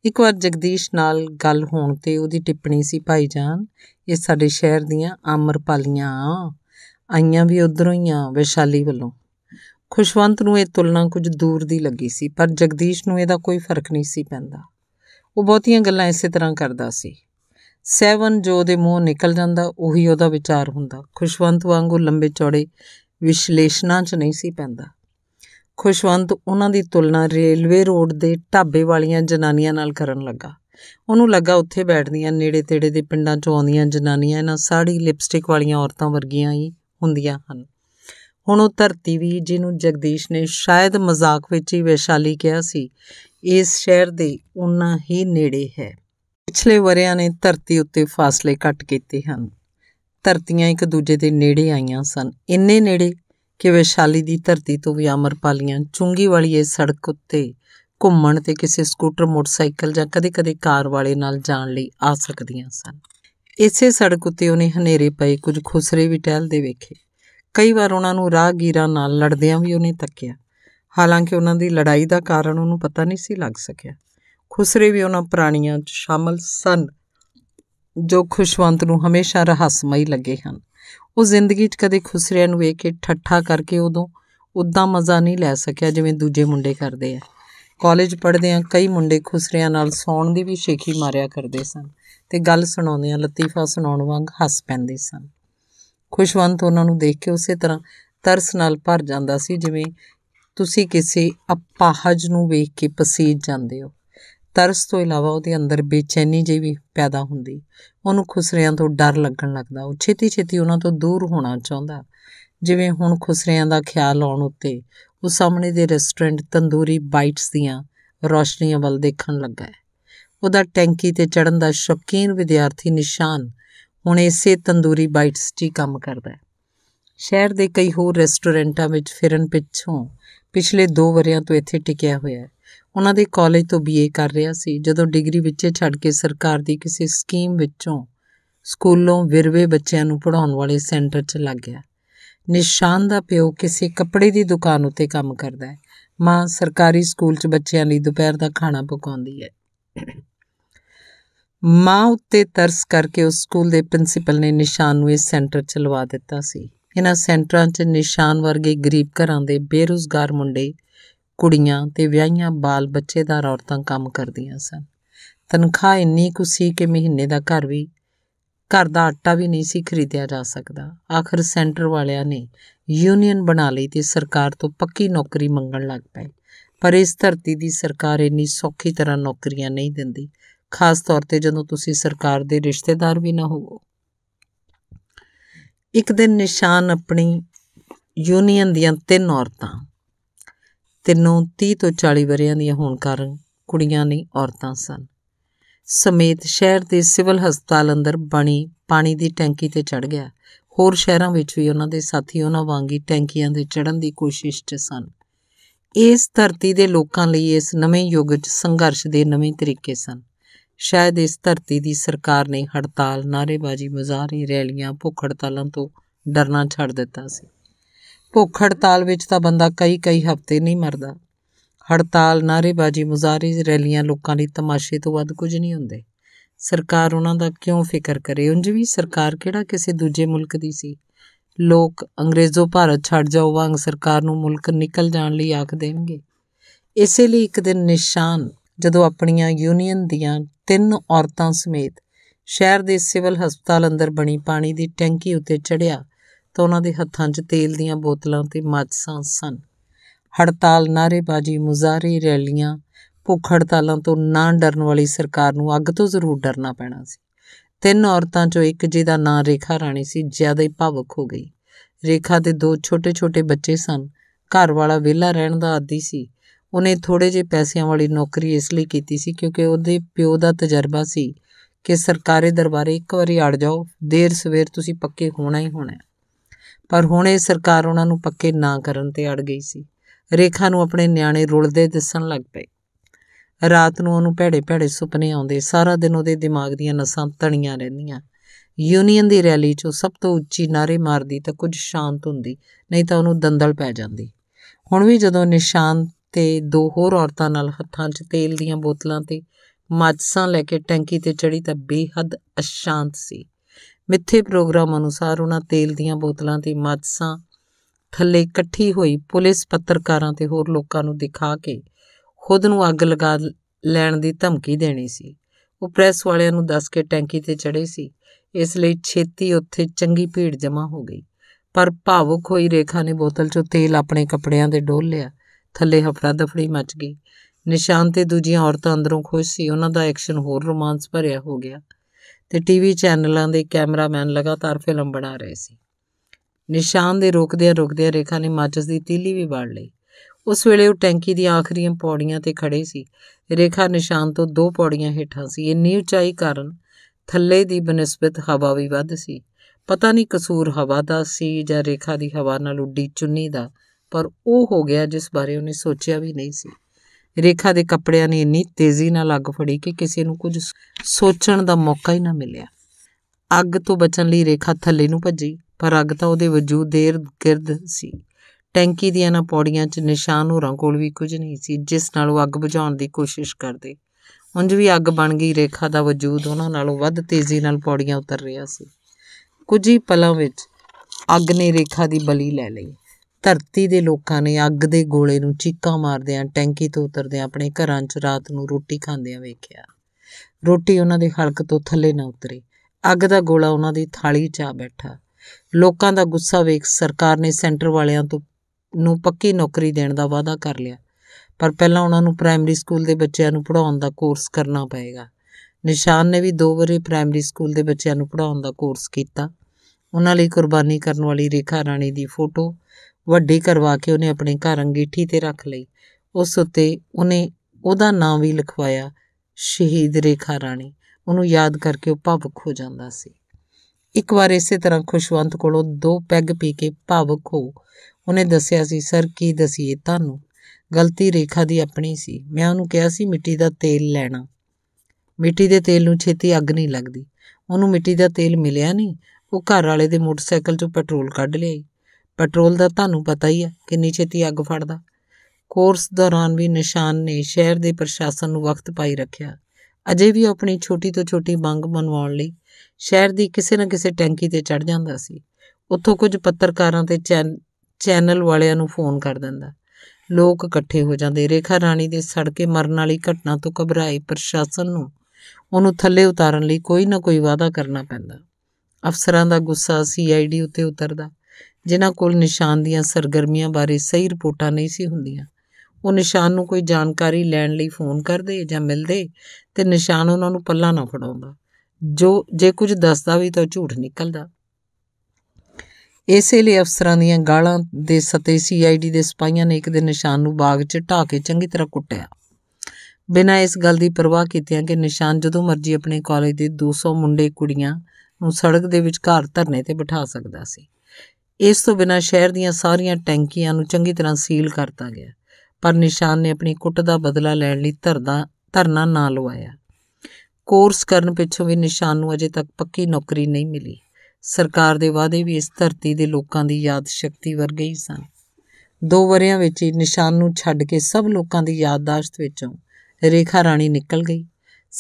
[SPEAKER 1] ਇੱਕ ਵਾਰ ਜਗਦੀਸ਼ ਨਾਲ ਗੱਲ ਹੋਣ ਤੇ ਉਹਦੀ ਟਿੱਪਣੀ ਸੀ ਭਾਈ ਜਾਨ ਇਹ ਸਾਡੇ ਸ਼ਹਿਰ ਦੀਆਂ ਆਮਰਪਾਲੀਆਂ ਆਈਆਂ ਵੀ ਉਧਰੋਂ ਹੀ ਆ ਵਿਸ਼ਾਲੀ ਵੱਲੋਂ ਖੁਸ਼ਵੰਤ ਨੂੰ ਇਹ ਤੁਲਨਾ ਕੁਝ ਦੂਰ ਦੀ ਲੱਗੀ ਸੀ ਪਰ ਜਗਦੀਸ਼ ਨੂੰ ਇਹਦਾ ਕੋਈ ਫਰਕ ਨਹੀਂ ਸੀ ਪੈਂਦਾ ਉਹ ਬਹੁਤੀਆਂ ਗੱਲਾਂ ਇਸੇ ਤਰ੍ਹਾਂ ਕਰਦਾ ਸੀ ਸੈਵਨ ਜੋ ਦੇ ਮੂੰਹ ਨਿਕਲ ਜਾਂਦਾ ਉਹੀ ਉਹਦਾ ਵਿਚਾਰ ਹੁੰਦਾ ਖੁਸ਼ਵੰਤ ਵਾਂਗੂ ਲੰਬੇ ਚੌੜੇ ਵਿਸ਼ਲੇਸ਼ਣਾਂ 'ਚ ਨਹੀਂ ਸੀ ਪੈਂਦਾ ਖੁਸ਼ਵੰਤ ਉਹਨਾਂ ਦੀ ਤੁਲਨਾ ਰੇਲਵੇ ਰੋਡ ਦੇ ਢਾਬੇ ਵਾਲੀਆਂ ਜਨਾਨੀਆਂ ਨਾਲ ਕਰਨ ਲੱਗਾ ਉਹਨੂੰ ਲੱਗਾ ਉੱਥੇ ਬੈਠਦੀਆਂ ਨੇੜੇ ਤੇੜੇ ਦੇ ਪਿੰਡਾਂ 'ਚੋਂ ਆਉਂਦੀਆਂ ਜਨਾਨੀਆਂ ਇਹਨਾਂ ਸਾੜੀ ਲਿਪਸਟਿਕ ਵਾਲੀਆਂ ਔਰਤਾਂ ਵਰਗੀਆਂ ਹੀ ਹੁੰਦੀਆਂ ਹਨ ਹੁਣ ਉਹ ਧਰਤੀ ਵੀ ਜਿਹਨੂੰ ਜਗਦੀਸ਼ ਨੇ ਸ਼ਾਇਦ ਮਜ਼ਾਕ ਵਿੱਚ ਹੀ ਵੈਸ਼ਾਲੀ ਕਿਹਾ ਸੀ ਇਸ ਸ਼ਹਿਰ ਦੇ ਉਨਾ ਹੀ ਨੇੜੇ ਹੈ ਪਿਛਲੇ ਵਰਿਆਂ ਨੇ ਧਰਤੀ ਉੱਤੇ ਫਾਸਲੇ ਘਟ ਕੀਤੇ ਹਨ ਧਰਤੀਆਂ ਇੱਕ ਦੂਜੇ ਦੇ ਨੇੜੇ ਆਈਆਂ ਸਨ ਇੰਨੇ ਨੇੜੇ ਕਿ ਵੈਸ਼ਾਲੀ ਦੀ ਧਰਤੀ ਤੋਂ ਵੀ ਅਮਰਪਾਲੀਆਂ ਚੁੰਗੀ ਵਾਲੀ ਇਹ ਸੜਕ ਉੱਤੇ ਘੁੰਮਣ ਤੇ ਕਿਸੇ ਸਕੂਟਰ ਮੋਟਰਸਾਈਕਲ ਜਾਂ ਕਦੇ-ਕਦੇ ਕਾਰ ਵਾਲੇ ਨਾਲ ਜਾਣ ਲਈ ਆ ਸਕਦੀਆਂ ਸਨ ਇਸੇ ਸੜਕ ਉੱਤੇ ਉਹਨੇ ਹਨੇਰੇ ਪਏ ਕੁਝ ਖੁਸਰੇ ਵੀ ਟਹਿਲਦੇ ਵੇਖੇ ਕਈ ਵਾਰ ਉਹਨਾਂ ਨੂੰ ਰਾਹਗੀਰਾਂ ਨਾਲ ਲੜਦਿਆਂ ਵੀ ਉਹਨੇ ਤੱਕਿਆ ਹਾਲਾਂਕਿ ਉਹਨਾਂ ਦੀ ਲੜਾਈ ਦਾ ਕਾਰਨ ਉਹਨੂੰ ਪਤਾ ਨਹੀਂ ਸੀ ਲੱਗ ਸਕਿਆ ਖੁਸਰੇ ਵੀ ਉਹਨਾਂ ਪ੍ਰਾਣੀਆਂ 'ਚ ਸ਼ਾਮਲ ਸਨ ਜੋ ਖੁਸ਼ਵੰਤ ਨੂੰ ਹਮੇਸ਼ਾ ਰਹੱਸਮਈ ਲੱਗੇ ਹਨ ਉਹ ਜ਼ਿੰਦਗੀ 'ਚ ਕਦੇ ਖੁਸਰਿਆਂ ਨੂੰ ਵੇਖ ਕੇ ਠੱਠਾ ਕਰਕੇ ਉਦੋਂ ਉਦਾਂ ਮਜ਼ਾ ਨਹੀਂ ਲੈ ਸਕਿਆ ਜਿਵੇਂ ਦੂਜੇ ਮੁੰਡੇ ਕਰਦੇ ਆ ਕਾਲਜ ਆਂ ਕਈ ਮੁੰਡੇ ਖੁਸਰਿਆਂ ਨਾਲ ਸੌਣ ਦੀ ਵੀ ਸ਼ੇਖੀ ਮਾਰਿਆ ਕਰਦੇ ਸਨ ਤੇ ਗੱਲ ਸੁਣਾਉਂਦੇ ਆ ਲਤੀਫਾ ਸੁਣਾਉਣ ਵਾਂਗ ਹੱਸ ਪੈਂਦੇ ਸਨ ਖੁਸ਼ਵੰਤ ਉਹਨਾਂ ਨੂੰ ਦੇਖ ਕੇ ਉਸੇ ਤਰ੍ਹਾਂ ਤਰਸ ਨਾਲ ਭਰ ਜਾਂਦਾ ਸੀ ਜਿਵੇਂ ਤੁਸੀਂ ਕਿਸੇ ਅਪਾਹਜ ਨੂੰ ਵੇਖ ਕੇ ਪਸੀਜ ਜਾਂਦੇ ਹੋ ਤਰਸ ਤੋਂ ਇਲਾਵਾ ਉਹਦੇ ਅੰਦਰ ਬੇਚੈਨੀ ਜਿਹੀ ਵੀ ਪੈਦਾ ਹੁੰਦੀ ਉਹਨੂੰ ਖੁਸਰਿਆਂ ਤੋਂ ਡਰ ਲੱਗਣ ਲੱਗਦਾ ਉਹ ਛੇਤੀ ਛੇਤੀ ਉਹਨਾਂ ਤੋਂ ਦੂਰ ਹੋਣਾ ਚਾਹੁੰਦਾ ਜਿਵੇਂ ਹੁਣ ਖੁਸਰਿਆਂ ਦਾ ਖਿਆਲ ਆਉਣ ਉੱਤੇ ਉਹ ਸਾਹਮਣੇ ਦੇ ਰੈਸਟੋਰੈਂਟ ਤੰਦੂਰੀ ਬਾਈਟਸ ਦੀਆਂ ਰੌਸ਼ਨੀਆਂ ਵੱਲ ਦੇਖਣ ਲੱਗਾ ਹੈ ਉਹਦਾ ਟੈਂਕੀ ਤੇ ਚੜਨ ਦਾ ਸ਼ੌਕੀਨ ਵਿਦਿਆਰਥੀ ਨਿਸ਼ਾਨ ਹੁਣ ਇਸੇ ਤੰਦੂਰੀ ਬਾਈਟਸ 'ਚ ਹੀ ਕੰਮ ਕਰਦਾ ਹੈ ਸ਼ਹਿਰ ਦੇ ਕਈ ਹੋਰ ਰੈਸਟੋਰੈਂਟਾਂ ਵਿੱਚ ਫਿਰਨ ਪਿੱਛੋਂ ਪਿਛਲੇ 2 ਵਰਿਆਂ ਤੋਂ ਇੱਥੇ ਟਿਕਿਆ ਹੋਇਆ ਹੈ ਉਹਨਾਂ ਦੇ ਕਾਲਜ ਤੋਂ ਬੀਏ ਕਰ ਰਿਹਾ ਸੀ ਜਦੋਂ ਡਿਗਰੀ ਵਿੱਚੇ ਛੱਡ ਕੇ ਸਰਕਾਰ ਦੀ ਕਿਸੇ ਸਕੀਮ ਵਿੱਚੋਂ ਸਕੂਲੋਂ ਵਿਰਵੇ ਬੱਚਿਆਂ ਨੂੰ ਪੜਾਉਣ ਵਾਲੇ ਸੈਂਟਰ 'ਚ ਲੱਗ ਗਿਆ ਨਿਸ਼ਾਨ ਦਾ ਪਿਓ ਕਿਸੇ ਕੱਪੜੇ ਦੀ ਦੁਕਾਨ ਉੱਤੇ ਕੰਮ ਕਰਦਾ ਹੈ ਮਾਂ ਸਰਕਾਰੀ ਸਕੂਲ 'ਚ ਬੱਚਿਆਂ ਲਈ ਦੁਪਹਿਰ ਦਾ ਖਾਣਾ ਪਕਾਉਂਦੀ ਹੈ ਮਾਂ ਉੱਤੇ ਤਰਸ ਕਰਕੇ ਉਸ ਸਕੂਲ ਦੇ ਪ੍ਰਿੰਸੀਪਲ ਨੇ ਨਿਸ਼ਾਨ ਨੂੰ ਇਸ ਸੈਂਟਰ 'ਚ ਲਵਾ ਦਿੱਤਾ ਸੀ ਇਹਨਾਂ ਸੈਂਟਰਾਂ 'ਚ ਨਿਸ਼ਾਨ ਵਰਗੇ ਗਰੀਬ ਘਰਾਂ ਦੇ ਬੇਰੋਜ਼ਗਾਰ ਮੁੰਡੇ ਕੁੜੀਆਂ ਤੇ ਵਿਆਹੀਆਂ ਬਾਲ ਬੱਚੇਦਾਰ ਔਰਤਾਂ ਕੰਮ ਕਰਦੀਆਂ ਸਨ ਤਨਖਾਹ ਇੰਨੀ ਕੁ ਸੀ ਕਿ ਮਹੀਨੇ ਦਾ ਘਰ ਵੀ ਘਰ ਦਾ ਆਟਾ ਵੀ ਨਹੀਂ ਸੀ ਖਰੀਦਿਆ ਜਾ ਸਕਦਾ ਆਖਰ ਸੈਂਟਰ ਵਾਲਿਆਂ ਨੇ ਯੂਨੀਅਨ ਬਣਾ ਲਈ ਤੇ ਸਰਕਾਰ ਤੋਂ ਪੱਕੀ ਨੌਕਰੀ ਮੰਗਣ ਲੱਗ ਪਏ ਪਰ ਇਸ ਧਰਤੀ ਦੀ ਸਰਕਾਰ ਇੰਨੀ ਸੌਖੀ ਤਰ੍ਹਾਂ ਨੌਕਰੀਆਂ ਨਹੀਂ ਦਿੰਦੀ ਖਾਸ ਤੌਰ ਤੇ ਜਦੋਂ ਤੁਸੀਂ ਸਰਕਾਰ ਦੇ ਰਿਸ਼ਤੇਦਾਰ ਵੀ ਨਾ ਹੋਵੋ ਇੱਕ ਦਿਨ ਨਿਸ਼ਾਨ ਆਪਣੀ ਯੂਨੀਅਨ ਦੀਆਂ ਤਿੰਨ ਔਰਤਾਂ ਤਿੰਨੋਂ 30 ਤੋਂ 40 ਵਰਿਆਂ ਦੀਆਂ ਹੋਣ ਕਾਰਨ ਕੁੜੀਆਂ ਨਹੀਂ ਔਰਤਾਂ ਸਨ ਸਮੇਤ ਸ਼ਹਿਰ ਦੇ ਸਿਵਲ ਹਸਪਤਾਲ ਅੰਦਰ ਬਣੀ ਪਾਣੀ ਦੀ ਟੈਂਕੀ ਤੇ ਚੜ ਗਿਆ ਹੋਰ ਸ਼ਹਿਰਾਂ ਵਿੱਚ ਵੀ ਉਹਨਾਂ ਦੇ ਸਾਥੀ ਉਹਨਾਂ ਵਾਂਗੀ ਟੈਂਕੀਆਂ ਦੇ ਚੜਨ ਦੀ ਕੋਸ਼ਿਸ਼ 'ਚ ਸਨ ਇਸ ਧਰਤੀ ਦੇ ਲੋਕਾਂ ਲਈ ਇਸ ਨਵੇਂ ਯੁੱਗ 'ਚ ਸੰਘਰਸ਼ ਦੇ ਨਵੇਂ ਤਰੀਕੇ ਸਨ ਸ਼ਾਇਦ ਇਸ ਧਰਤੀ ਦੀ ਸਰਕਾਰ ਨੇ ਹੜਤਾਲ ਨਾਰੇਬਾਜ਼ੀ ਮਜ਼ਾਰੀ ਰੈਲੀਆਂ ਭੁੱਖ ਹੜਤਾਲਾਂ ਤੋਂ ਡਰਨਾ ਛੱਡ ਦਿੱਤਾ ਸੀ ਭੁੱਖ ਹੜਤਾਲ ਵਿੱਚ ਤਾਂ ਬੰਦਾ ਕਈ ਕਈ ਹਫ਼ਤੇ ਨਹੀਂ ਮਰਦਾ ਹੜਤਾਲ ਨਾਰੇਬਾਜ਼ੀ ਮੁਜ਼ਾਰੀ ਰੈਲੀਆਂ ਲੋਕਾਂ ਲਈ ਤਮਾਸ਼ੇ ਤੋਂ ਵੱਧ ਕੁਝ ਨਹੀਂ ਹੁੰਦੇ ਸਰਕਾਰ ਉਹਨਾਂ ਦਾ ਕਿਉਂ ਫਿਕਰ ਕਰੇ ਉਂਝ ਵੀ ਸਰਕਾਰ ਕਿਹੜਾ ਕਿਸੇ ਦੂਜੇ ਮੁਲਕ ਦੀ ਸੀ ਲੋਕ ਅੰਗਰੇਜ਼ੋ ਭਾਰਤ ਛੱਡ ਜਾਓ ਵਾਂਗ ਸਰਕਾਰ ਨੂੰ ਮੁਲਕ ਨਿਕਲ ਜਾਣ ਲਈ ਆਖ ਦੇਣਗੇ ਇਸੇ ਲਈ ਇੱਕ ਦਿਨ ਨਿਸ਼ਾਨ ਜਦੋਂ ਆਪਣੀਆਂ ਯੂਨੀਅਨ ਦੀਆਂ ਤਿੰਨ ਔਰਤਾਂ ਸਮੇਤ ਸ਼ਹਿਰ ਦੇ ਸਿਵਲ ਹਸਪਤਾਲ ਅੰਦਰ ਬਣੀ ਪਾਣੀ ਦੀ ਟੈਂਕੀ ਉੱਤੇ ਚੜਿਆ ਤਾਂ ਉਹਨਾਂ ਦੇ ਹੱਥਾਂ 'ਚ ਤੇਲ ਦੀਆਂ ਬੋਤਲਾਂ ਤੇ ਮੱਚਸਾਂ ਸਨ ਹੜਤਾਲ ਨਾਰੇਬਾਜੀ ਮੁਜ਼ਾਹਰੇ ਰੈਲੀਆਂ ਭੁੱਖ ਹੜਤਾਲਾਂ ਤੋਂ ਨਾ ਡਰਨ ਵਾਲੀ ਸਰਕਾਰ ਨੂੰ ਅੱਗ ਤੋਂ ਜ਼ਰੂਰ ਡਰਨਾ ਪੈਣਾ ਸੀ ਤਿੰਨ ਔਰਤਾਂ 'ਚੋਂ ਇੱਕ ਜਿਹਦਾ ਨਾਂ ਰੇਖਾ ਰਾਣੀ ਸੀ ਜ਼ਿਆਦਾ ਹੀ ਭਾਵਕ ਹੋ ਗਈ ਰੇਖਾ ਦੇ ਦੋ ਛੋਟੇ-ਛੋਟੇ ਬੱਚੇ ਸਨ ਘਰ ਵਾਲਾ ਵਿਹਲਾ ਰਹਿਣ ਦਾ ਆਦੀ ਸੀ ਉਹਨੇ ਥੋੜੇ ਜਿਹੇ ਪੈਸਿਆਂ ਵਾਲੀ ਨੌਕਰੀ ਇਸ ਲਈ ਕੀਤੀ ਸੀ ਕਿਉਂਕਿ ਉਹਦੇ ਪਿਓ ਦਾ ਤਜਰਬਾ ਸੀ ਕਿ ਸਰਕਾਰੀ ਦਰਬਾਰੇ ਇੱਕ ਵਾਰੀ ਅੜ ਜਾਓ ਦੇਰ ਸਵੇਰ ਤੁਸੀਂ ਪੱਕੇ ਹੋਣਾ ਹੀ ਹੋਣਾ ਪਰ ਹੁਣ ਇਹ ਸਰਕਾਰ ਉਹਨਾਂ ਨੂੰ ਪੱਕੇ ਨਾ ਕਰਨ ਤੇ ਅੜ ਗਈ ਸੀ ਰੇਖਾ ਨੂੰ ਆਪਣੇ ਨਿਆਣੇ ਰੁਲਦੇ ਦਿਸਣ ਲੱਗ ਪਏ ਰਾਤ ਨੂੰ ਉਹਨੂੰ ਭੜੇ ਭੜੇ ਸੁਪਨੇ ਆਉਂਦੇ ਸਾਰਾ ਦਿਨ ਉਹਦੇ ਦਿਮਾਗ ਦੀਆਂ ਨਸਾਂ ਤਣੀਆਂ ਰਹਿੰਦੀਆਂ ਯੂਨੀਅਨ ਦੀ ਰੈਲੀ 'ਚੋਂ ਸਭ ਤੋਂ ਉੱਚੀ ਨਾਰੇ ਮਾਰਦੀ ਤਾਂ ਕੁਝ ਸ਼ਾਂਤ ਹੁੰਦੀ ਨਹੀਂ ਤਾਂ ਉਹਨੂੰ ਦੰਦਲ ਪੈ ਜਾਂਦੀ ਹੁਣ ਵੀ ਜਦੋਂ ਨਿਸ਼ਾਨ ਤੇ ਦੋ ਹੋਰ ਔਰਤਾਂ ਨਾਲ ਹੱਥਾਂ 'ਚ ਤੇਲ ਦੀਆਂ ਬੋਤਲਾਂ ਤੇ ਮਾਚਸਾਂ ਲੈ ਕੇ ਟੈਂਕੀ ਤੇ ਚੜੀ ਤਾਂ ਬੇਹੱਦ ਅਸ਼ਾਂਤ ਸੀ ਮਿੱਥੇ ਪ੍ਰੋਗਰਾਮ ਅਨੁਸਾਰ ਉਹਨਾਂ ਤੇਲ ਦੀਆਂ ਬੋਤਲਾਂ ਤੇ ਮਾਚਸਾਂ ਥੱਲੇ ਇਕੱਠੀ ਹੋਈ ਪੁਲਿਸ ਪੱਤਰਕਾਰਾਂ ਤੇ ਹੋਰ ਲੋਕਾਂ ਨੂੰ ਦਿਖਾ ਕੇ ਖੁਦ ਨੂੰ ਅੱਗ ਲਗਾ ਲੈਣ ਦੀ ਧਮਕੀ ਦੇਣੀ ਸੀ ਉਹ ਪ੍ਰੈਸ ਵਾਲਿਆਂ ਨੂੰ ਦੱਸ ਕੇ ਟੈਂਕੀ ਤੇ ਚੜੇ ਸੀ ਇਸ ਲਈ ਛੇਤੀ ਉੱਥੇ ਚੰਗੀ ਭੀੜ ਜਮ੍ਹਾਂ ਹੋ ਗਈ ਪਰ ਭਾਵੁਕ ਹੋਈ ਰੇਖਾ ਨੇ ਬੋਤਲ 'ਚੋਂ ਤੇਲ ਆਪਣੇ ਕੱਪੜਿਆਂ ਦੇ ਡੋਲ ਲਿਆ ਥੱਲੇ ਹਫੜਾ ਦਫੜੀ ਮਚ ਗਈ ਨਿਸ਼ਾਨ ਤੇ ਦੂਜੀਆਂ ਔਰਤਾਂ ਅੰਦਰੋਂ ਖੁਸ਼ ਸੀ ਉਹਨਾਂ ਦਾ ਐਕਸ਼ਨ ਹੋਰ ਰੋਮਾਂਸ ਭਰਿਆ ਹੋ ਗਿਆ ਤੇ ਟੀਵੀ ਚੈਨਲਾਂ ਦੇ ਕੈਮਰਾਮੈਨ ਲਗਾਤਾਰ ਫਿਲਮ ਬਣਾ ਰਹੇ ਸੀ ਨਿਸ਼ਾਨ ਦੇ ਰੁਕਦਿਆਂ ਰੁਕਦਿਆਂ ਰੇਖਾ ਨੇ ਮਾਚਸ ਦੀ ਤੀਲੀ ਵੀ ਬਾੜ ਲਈ ਉਸ ਵੇਲੇ ਉਹ ਟੈਂਕੀ ਦੀਆਂ ਆਖਰੀਆਂ ਪੌੜੀਆਂ ਤੇ ਖੜੇ ਸੀ ਰੇਖਾ ਨਿਸ਼ਾਨ ਤੋਂ ਦੋ ਪੌੜੀਆਂ ਹੇਠਾਂ ਸੀ ਇੰਨੀ ਉਚਾਈ ਕਾਰਨ ਥੱਲੇ ਦੀ ਬਨਿਸਬਤ ਹਵਾ ਵੀ ਵੱਧ ਸੀ ਪਤਾ ਨਹੀਂ ਕਸੂਰ ਹਵਾ ਦਾ ਸੀ ਜਾਂ ਰੇਖਾ ਦੀ ਹਵਾ ਨਾਲ ਉੱਡੀ ਚੁੰਨੀ ਦਾ ਪਰ ਉਹ ਹੋ ਗਿਆ ਜਿਸ ਬਾਰੇ ਉਹਨੇ ਸੋਚਿਆ ਵੀ ਨਹੀਂ ਸੀ ਰੇਖਾ ਦੇ ਕੱਪੜਿਆਂ ਨੇ ਇੰਨੀ ਤੇਜ਼ੀ ਨਾਲ ਅੱਗ ਫੜੀ ਕਿ ਕਿਸੇ ਨੂੰ ਕੁਝ ਸੋਚਣ ਦਾ ਮੌਕਾ ਹੀ ਨਾ ਮਿਲਿਆ ਅੱਗ ਤੋਂ ਬਚਣ ਲਈ ਰੇਖਾ ਥੱਲੇ ਨੂੰ ਭੱਜੀ ਪਰ ਅੱਗ ਤਾਂ ਉਹਦੇ ਵਜੂਦ ਦੇ ਗਿਰਦ ਸੀ ਟੈਂਕੀ ਦੀਆਂ ਨਾ ਪੌੜੀਆਂ 'ਚ ਨਿਸ਼ਾਨ ਹੋਰਾਂ ਕੋਲ ਵੀ ਕੁਝ ਨਹੀਂ ਸੀ ਜਿਸ ਨਾਲ ਉਹ ਅੱਗ ਬੁਝਾਉਣ ਦੀ ਕੋਸ਼ਿਸ਼ ਕਰਦੇ ਉੰਜ ਵੀ ਅੱਗ ਬਣ ਗਈ ਰੇਖਾ ਦਾ ਵਜੂਦ ਉਹਨਾਂ ਨਾਲੋਂ ਵੱਧ ਤੇਜ਼ੀ ਨਾਲ ਪੌੜੀਆਂ ਉਤਰ ਰਿਹਾ ਸੀ ਕੁਝ ਹੀ ਪਲਾਂ ਵਿੱਚ ਅੱਗ ਨੇ ਰੇਖਾ ਦੀ ਬਲੀ ਲੈ ਲਈ ਧਰਤੀ ਦੇ ਲੋਕਾਂ ਨੇ ਅੱਗ ਦੇ ਗੋਲੇ ਨੂੰ ਚੀਕਾਂ ਮਾਰਦਿਆਂ ਟੈਂਕੀ ਤੋਂ ਉਤਰਦਿਆਂ ਆਪਣੇ ਘਰਾਂ 'ਚ ਰਾਤ ਨੂੰ ਰੋਟੀ ਖਾਂਦਿਆਂ ਵੇਖਿਆ ਰੋਟੀ ਉਹਨਾਂ ਦੇ ਹਲਕ ਤੋਂ ਥੱਲੇ ਨਾ ਉਤਰੀ ਅੱਗ ਦਾ ਗੋਲਾ ਉਹਨਾਂ ਦੀ ਥਾਲੀ 'ਚ ਆ ਬੈਠਾ ਲੋਕਾਂ ਦਾ ਗੁੱਸਾ ਵੇਖ ਸਰਕਾਰ ਨੇ ਸੈਂਟਰ ਵਾਲਿਆਂ ਤੋਂ ਨੂੰ ਪੱਕੀ ਨੌਕਰੀ ਦੇਣ ਦਾ ਵਾਅਦਾ ਕਰ ਲਿਆ ਪਰ ਪਹਿਲਾਂ ਉਹਨਾਂ ਨੂੰ ਪ੍ਰਾਇਮਰੀ ਸਕੂਲ ਦੇ ਬੱਚਿਆਂ ਨੂੰ ਪੜਾਉਣ ਦਾ ਕੋਰਸ ਕਰਨਾ ਪਏਗਾ ਨਿਸ਼ਾਨ ਨੇ ਵੀ ਦੋ ਵਾਰੀ ਪ੍ਰਾਇਮਰੀ ਸਕੂਲ ਦੇ ਬੱਚਿਆਂ ਨੂੰ ਪੜਾਉਣ ਦਾ ਕੋਰਸ ਕੀਤਾ ਉਹਨਾਂ ਲਈ ਕੁਰਬਾਨੀ ਕਰਨ ਵਾਲੀ ਰੇਖਾ ਰਾਣੀ ਦੀ ਫੋਟੋ ਵੱਡੀ ਕਰਵਾ ਕੇ ਉਹਨੇ ਆਪਣੇ ਘਰ ਅੰਗੀਠੀ ਤੇ ਰੱਖ ਲਈ ਉਸ ਉੱਤੇ ਉਹਨੇ ਉਹਦਾ ਨਾਮ ਵੀ ਲਿਖਵਾਇਆ ਸ਼ਹੀਦ ਰੇਖਾ ਰਾਣੀ ਉਹਨੂੰ ਯਾਦ ਕਰਕੇ ਉਹ ਭਾਵੁਕ ਹੋ ਜਾਂਦਾ ਸੀ ਇੱਕ ਵਾਰ ਇਸੇ ਤਰ੍ਹਾਂ ਖੁਸ਼ਵੰਤ ਕੋਲੋਂ ਦੋ ਪੈਗ ਪੀ ਕੇ ਭਾਵਕ ਹੋ ਉਹਨੇ ਦੱਸਿਆ ਸੀ ਸਰ ਕੀ ਦਸੀਏ ਤੁਹਾਨੂੰ ਗਲਤੀ ਰੇਖਾ ਦੀ ਆਪਣੀ ਸੀ ਮੈਂ ਉਹਨੂੰ ਕਿਹਾ ਸੀ ਮਿੱਟੀ ਦਾ ਤੇਲ ਲੈਣਾ ਮਿੱਟੀ ਦੇ ਤੇਲ ਨੂੰ ਛੇਤੀ ਅੱਗ ਨਹੀਂ ਲੱਗਦੀ ਉਹਨੂੰ ਮਿੱਟੀ ਦਾ ਤੇਲ ਮਿਲਿਆ ਨਹੀਂ ਉਹ ਘਰ ਵਾਲੇ ਦੇ ਮੋਟਰਸਾਈਕਲ 'ਚੋਂ ਪੈਟਰੋਲ ਕੱਢ ਲਿਆਈ ਪੈਟਰੋਲ ਦਾ ਤੁਹਾਨੂੰ ਪਤਾ ਹੀ ਆ ਕਿੰਨੀ ਛੇਤੀ ਅੱਗ ਫੜਦਾ ਕੋਰਸ ਦੌਰਾਨ ਵੀ ਨਿਸ਼ਾਨ ਨੇ ਸ਼ਹਿਰ ਦੇ ਪ੍ਰਸ਼ਾਸਨ ਨੂੰ ਵਕਤ ਪਾਈ ਰੱਖਿਆ ਅਜੇ ਵੀ ਆਪਣੀ ਛੋਟੀ ਤੋਂ ਛੋਟੀ ਮੰਗ ਮਨਵਾਉਣ ਲਈ ਸ਼ਹਿਰ ਦੀ ਕਿਸੇ ਨਾ ਕਿਸੇ ਟੈਂਕੀ ਤੇ ਚੜ ਜਾਂਦਾ ਸੀ ਉੱਥੋਂ ਕੁਝ ਪੱਤਰਕਾਰਾਂ ਤੇ ਚੈਨਲ ਵਾਲਿਆਂ ਨੂੰ ਫੋਨ ਕਰ ਦਿੰਦਾ ਲੋਕ ਇਕੱਠੇ ਹੋ ਜਾਂਦੇ ਰੇਖਾ ਰਾਣੀ ਦੇ ਸੜਕੇ ਮਰਨ ਵਾਲੀ ਘਟਨਾ ਤੋਂ ਘਬਰਾਏ ਪ੍ਰਸ਼ਾਸਨ ਨੂੰ ਉਹਨੂੰ ਥੱਲੇ ਉਤਾਰਨ ਲਈ ਕੋਈ ਨਾ ਕੋਈ ਵਾਅਦਾ ਕਰਨਾ ਪੈਂਦਾ ਅਫਸਰਾਂ ਦਾ ਗੁੱਸਾ ਸੀਆਈਡੀ ਉੱਤੇ ਉਤਰਦਾ ਜਿਨ੍ਹਾਂ ਕੋਲ ਨਿਸ਼ਾਨ ਦੀਆਂ ਸਰਗਰਮੀਆਂ ਬਾਰੇ ਸਹੀ ਰਿਪੋਰਟਾਂ ਨਹੀਂ ਸੀ ਹੁੰਦੀਆਂ ਉਹ ਨਿਸ਼ਾਨ ਨੂੰ ਕੋਈ ਜਾਣਕਾਰੀ ਲੈਣ ਲਈ ਫੋਨ ਕਰਦੇ ਜਾਂ ਮਿਲਦੇ ਤੇ ਨਿਸ਼ਾਨ ਉਹਨਾਂ ਨੂੰ ਪੱਲਾ ਨਾ ਫੜਾਉਂਦਾ ਜੋ ਜੇ ਕੁਝ ਦੱਸਦਾ ਵੀ ਤਾਂ ਝੂਠ ਨਿਕਲਦਾ ਇਸੇ ਲਈ ਅਫਸਰਾਂ ਦੀਆਂ ਗਾਲਾਂ ਦੇ ਸਤੇ ਸੀਆਈਡੀ ਦੇ ਸਿਪਾਹੀਆਂ ਨੇ ਇੱਕ ਦਿਨ ਨਿਸ਼ਾਨ ਨੂੰ ਬਾਗ 'ਚ ਢਾ ਕੇ ਚੰਗੀ ਤਰ੍ਹਾਂ ਕੁੱਟਿਆ ਬਿਨਾਂ ਇਸ ਗੱਲ ਦੀ ਪਰਵਾਹ ਕੀਤਿਆਂ ਕਿ ਨਿਸ਼ਾਨ ਜਦੋਂ ਮਰਜ਼ੀ ਆਪਣੇ ਕਾਲਜ ਦੇ 200 ਮੁੰਡੇ ਕੁੜੀਆਂ ਨੂੰ ਸੜਕ ਦੇ ਵਿੱਚ ਘਾਰ ਧਰਨੇ ਤੇ ਬਿਠਾ ਸਕਦਾ ਸੀ ਇਸ ਤੋਂ ਬਿਨਾਂ ਸ਼ਹਿਰ ਦੀਆਂ ਸਾਰੀਆਂ ਟੈਂਕੀਆਂ ਨੂੰ ਚੰਗੀ ਤਰ੍ਹਾਂ ਸੀਲ ਕਰਤਾ ਗਿਆ ਪਰ ਨਿਸ਼ਾਨ ਨੇ ਆਪਣੀ ਕੁੱਟ ਦਾ ਬਦਲਾ ਲੈਣ ਲਈ ਧਰਦਾ ਧਰਨਾ ਨਾ ਲਵਾਇਆ ਕੋਰਸ ਕਰਨ ਪਿੱਛੋਂ ਵੀ ਨਿਸ਼ਾਨ ਨੂੰ ਅਜੇ ਤੱਕ ਪੱਕੀ ਨੌਕਰੀ ਨਹੀਂ ਮਿਲੀ ਸਰਕਾਰ ਦੇ ਵਾਅਦੇ ਵੀ ਇਸ ਧਰਤੀ ਦੇ ਲੋਕਾਂ ਦੀ ਯਾਦ ਸ਼ਕਤੀ ਵਰਗੇ ਹੀ ਸਨ ਦੋ ਵਰਿਆਂ ਵਿੱਚ ਹੀ ਨਿਸ਼ਾਨ ਨੂੰ ਛੱਡ ਕੇ ਸਭ ਲੋਕਾਂ ਦੀ ਯਾਦਦਾਸ਼ਤ ਵਿੱਚੋਂ ਰੇਖਾ ਰਾਣੀ ਨਿਕਲ ਗਈ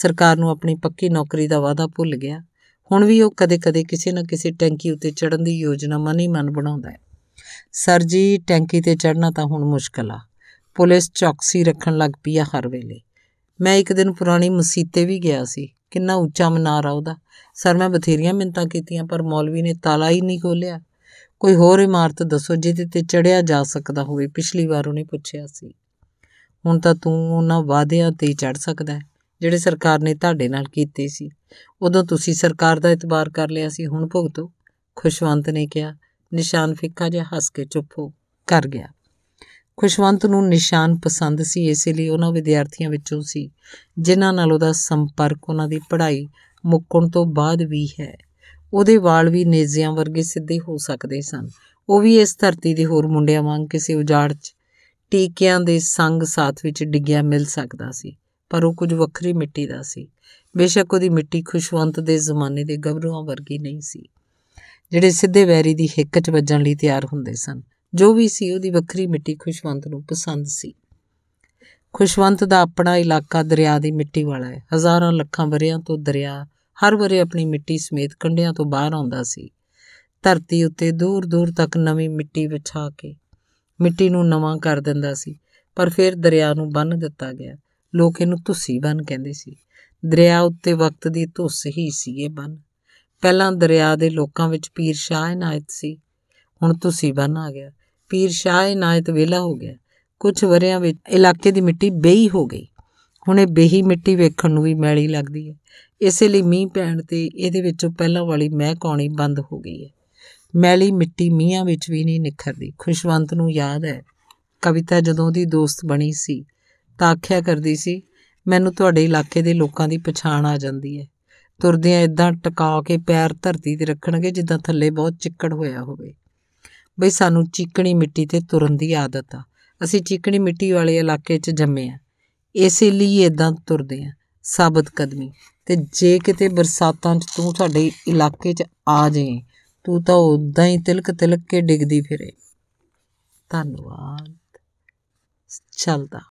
[SPEAKER 1] ਸਰਕਾਰ ਨੂੰ ਆਪਣੀ ਪੱਕੀ ਨੌਕਰੀ ਦਾ ਵਾਅਦਾ ਭੁੱਲ ਗਿਆ ਹੁਣ ਵੀ ਉਹ ਕਦੇ-ਕਦੇ ਕਿਸੇ ਨਾ ਕਿਸੇ ਟੈਂਕੀ ਉੱਤੇ ਚੜਨ ਦੀ ਯੋਜਨਾ ਮਨ ਹੀ ਮਨ ਬਣਾਉਂਦਾ ਹੈ ਸਰ ਜੀ ਟੈਂਕੀ ਤੇ ਚੜਨਾ ਤਾਂ ਹੁਣ ਮੁਸ਼ਕਲ ਆ ਪੁਲਿਸ ਚੌਕਸੀ ਰੱਖਣ ਲੱਗ ਪਈ ਆ ਹਰ ਵੇਲੇ ਮੈਂ ਇੱਕ ਦਿਨ ਪੁਰਾਣੀ ਮਸੀਤੇ ਵੀ ਗਿਆ ਸੀ ਕਿੰਨਾ ਉੱਚਾ ਮਨਾਰ ਆ ਉਹਦਾ ਸਰ ਮੈਂ ਬਥੇਰੀਆਂ ਮਿੰਤਾਂ ਕੀਤੀਆਂ ਪਰ ਮੌਲਵੀ ਨੇ ਤਾਲਾ ਹੀ ਨਹੀਂ ਖੋਲਿਆ ਕੋਈ ਹੋਰ ਇਮਾਰਤ ਦੱਸੋ ਜਿੱਤੇ ਤੇ ਚੜਿਆ ਜਾ ਸਕਦਾ ਹੋਵੇ ਪਿਛਲੀ ਵਾਰ ਉਹਨੇ ਪੁੱਛਿਆ ਸੀ ਹੁਣ ਤਾਂ ਤੂੰ ਉਹਨਾਂ ਵਾਅਦਿਆਂ ਤੇ ਚੜ ਸਕਦਾ ਹੈ ਜਿਹੜੇ ਸਰਕਾਰ ਨੇ ਤੁਹਾਡੇ ਨਾਲ ਕੀਤੇ ਸੀ ਉਦੋਂ ਤੁਸੀਂ ਸਰਕਾਰ ਦਾ ਇਤਬਾਰ ਕਰ ਲਿਆ ਸੀ ਹੁਣ ਭੁਗਤੋ ਖੁਸ਼ਵੰਤ ਨੇ ਕਿਹਾ ਨਿਸ਼ਾਨ ਫਿੱਕਾ ਜਿਹਾ ਹੱਸ ਕੇ ਚੁੱਪ ਹੋ ਕਰ ਗਿਆ ਖੁਸ਼ਵੰਤ ਨੂੰ ਨਿਸ਼ਾਨ ਪਸੰਦ ਸੀ ਇਸੇ ਲਈ ਉਹਨਾਂ ਵਿਦਿਆਰਥੀਆਂ ਵਿੱਚੋਂ ਸੀ ਜਿਨ੍ਹਾਂ ਨਾਲ ਉਹਦਾ ਸੰਪਰਕ ਉਹਨਾਂ ਦੀ ਪੜ੍ਹਾਈ ਮੁੱਕਣ ਤੋਂ ਬਾਅਦ ਵੀ ਹੈ ਉਹਦੇ ਵਾਲ ਵੀ ਨੇਜ਼ਿਆਂ ਵਰਗੇ ਸਿੱਧੇ ਹੋ ਸਕਦੇ ਸਨ ਉਹ ਵੀ ਇਸ ਧਰਤੀ ਦੇ ਹੋਰ ਮੁੰਡਿਆਂ ਵਾਂਗ ਕਿਸੇ ਉਜਾੜ 'ਚ ਟੀਕਿਆਂ ਦੇ ਸੰਗ ਸਾਥ ਵਿੱਚ ਡਿੱਗਿਆ ਮਿਲ ਸਕਦਾ ਸੀ ਪਰ ਉਹ ਕੁਝ ਵੱਖਰੀ ਮਿੱਟੀ ਦਾ ਸੀ ਬੇਸ਼ੱਕ ਉਹਦੀ ਮਿੱਟੀ ਖੁਸ਼ਵੰਤ ਦੇ ਜ਼ਮਾਨੇ ਦੇ ਗੱਭਰੂਆਂ ਵਰਗੀ ਨਹੀਂ ਸੀ ਜਿਹੜੇ ਸਿੱਧੇ ਵੈਰੀ ਦੀ ਹਿੱਕ 'ਚ ਵੱਜਣ ਲਈ ਤਿਆਰ ਹੁੰਦੇ ਸਨ ਜੋ ਵੀ ਸੀ ਉਹਦੀ ਵੱਖਰੀ ਮਿੱਟੀ ਖੁਸ਼ਵੰਤ ਨੂੰ ਪਸੰਦ ਸੀ ਖੁਸ਼ਵੰਤ ਦਾ ਆਪਣਾ ਇਲਾਕਾ ਦਰਿਆ ਦੀ ਮਿੱਟੀ ਵਾਲਾ ਹੈ ਹਜ਼ਾਰਾਂ ਲੱਖਾਂ ਵਰਿਆਂ ਤੋਂ ਦਰਿਆ ਹਰ ਵਰੇ ਆਪਣੀ ਮਿੱਟੀ ਸਮੇਤ ਕੰਢਿਆਂ ਤੋਂ ਬਾਹਰ ਆਉਂਦਾ ਸੀ ਧਰਤੀ ਉੱਤੇ ਦੂਰ-ਦੂਰ ਤੱਕ ਨਵੀਂ ਮਿੱਟੀ ਵਿਛਾ ਕੇ ਮਿੱਟੀ ਨੂੰ ਨਵਾਂ ਕਰ ਦਿੰਦਾ ਸੀ ਪਰ ਫਿਰ ਦਰਿਆ ਨੂੰ ਬੰਨ ਦਿੱਤਾ ਗਿਆ ਲੋਕ ਇਹਨੂੰ ਤੁਸੀ ਬੰਨ ਕਹਿੰਦੇ ਸੀ ਦਰਿਆ ਉੱਤੇ ਵਕਤ ਦੀ ਧੁੱਸ ਹੀ ਸੀ ਇਹ ਬੰਨ ਪਹਿਲਾਂ ਦਰਿਆ ਦੇ ਲੋਕਾਂ ਵਿੱਚ ਪੀਰ ਸ਼ਾਹ ਇਨਾਇਤ ਸੀ ਹੁਣ ਤੁਸੀ ਬੰਨ ਆ ਗਿਆ ਪੀਰ ਸ਼ਾਹ ਇਨਾਇਤ ਵੇਲਾ ਹੋ ਗਿਆ ਕੁਝ ਵਰਿਆਂ ਵਿੱਚ ਇਲਾਕੇ ਦੀ ਮਿੱਟੀ ਬੇਹੀ ਹੋ ਗਈ ਹੁਣ ਇਹ ਬੇਹੀ ਮਿੱਟੀ ਵੇਖਣ ਨੂੰ ਵੀ ਮੈਲੀ ਲੱਗਦੀ ਹੈ ਇਸੇ ਲਈ ਮੀਂਹ ਪੈਣ ਤੇ ਇਹਦੇ ਵਿੱਚੋਂ ਪਹਿਲਾਂ ਵਾਲੀ ਮਹਿਕ ਆਉਣੀ ਬੰਦ ਹੋ ਗਈ ਹੈ ਮੈਲੀ ਮਿੱਟੀ ਮੀਆਂ ਵਿੱਚ ਵੀ ਨਹੀਂ ਨਿਖਰਦੀ ਖੁਸ਼ਵੰਤ ਨੂੰ ਯਾਦ ਹੈ ਕਵਿਤਾ ਜਦੋਂ ਦੀ ਦੋਸਤ ਬਣੀ ਸੀ ਤਾਂ ਆਖਿਆ ਕਰਦੀ ਸੀ ਮੈਨੂੰ ਤੁਹਾਡੇ ਇਲਾਕੇ ਦੇ ਲੋਕਾਂ ਦੀ ਪਛਾਣ ਆ ਜਾਂਦੀ ਹੈ ਤੁਰਦਿਆਂ ਇਦਾਂ ਟਿਕਾ ਕੇ ਪੈਰ ਧਰਤੀ ਤੇ ਰੱਖਣਗੇ ਜਿੱਦਾਂ ਥੱਲੇ ਬਹੁਤ ਚਿੱਕੜ ਹੋਇਆ ਹੋਵੇ ਬਈ ਸਾਨੂੰ ਚੀਕਣੀ ਮਿੱਟੀ ਤੇ ਤੁਰਨ ਦੀ ਆਦਤ ਆ ਅਸੀਂ ਚੀਕਣੀ ਮਿੱਟੀ ਵਾਲੇ ਇਲਾਕੇ 'ਚ ਜੰਮੇ ਆ ਇਸੇ ਲਈ ਇਦਾਂ ਤੁਰਦੇ ਆ ਸਾਬਤ ਕਦਮੀ ਤੇ ਜੇ ਕਿਤੇ ਬਰਸਾਤਾਂ 'ਚ ਤੂੰ ਸਾਡੇ ਇਲਾਕੇ 'ਚ ਆ ਜਾਏ ਤੂੰ ਤਾਂ ਉਦਾਂ ਹੀ ਤਿਲਕ ਤਿਲਕ ਕੇ ਡਿੱਗਦੀ ਫਿਰੇ ਧੰਨਵਾਦ ਚੱਲਦਾ